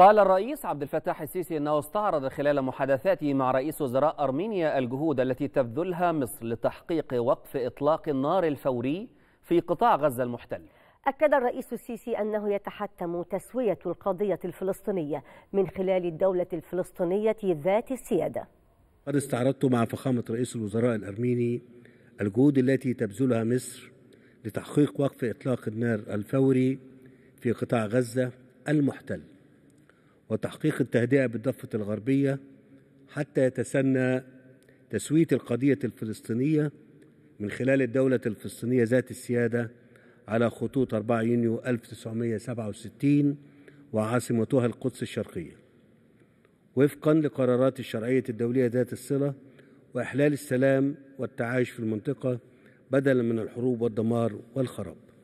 قال الرئيس عبد الفتاح السيسي انه استعرض خلال محادثاته مع رئيس وزراء ارمينيا الجهود التي تبذلها مصر لتحقيق وقف اطلاق النار الفوري في قطاع غزه المحتل. أكد الرئيس السيسي أنه يتحتم تسوية القضية الفلسطينية من خلال الدولة الفلسطينية ذات السيادة. قد استعرضت مع فخامة رئيس الوزراء الأرميني الجهود التي تبذلها مصر لتحقيق وقف إطلاق النار الفوري في قطاع غزة المحتل. وتحقيق التهدئة بالضفة الغربية حتى يتسنى تسوية القضية الفلسطينية من خلال الدولة الفلسطينية ذات السيادة على خطوط 4 يونيو 1967 وعاصمتها القدس الشرقية وفقا لقرارات الشرعية الدولية ذات الصلة وإحلال السلام والتعايش في المنطقة بدلا من الحروب والدمار والخراب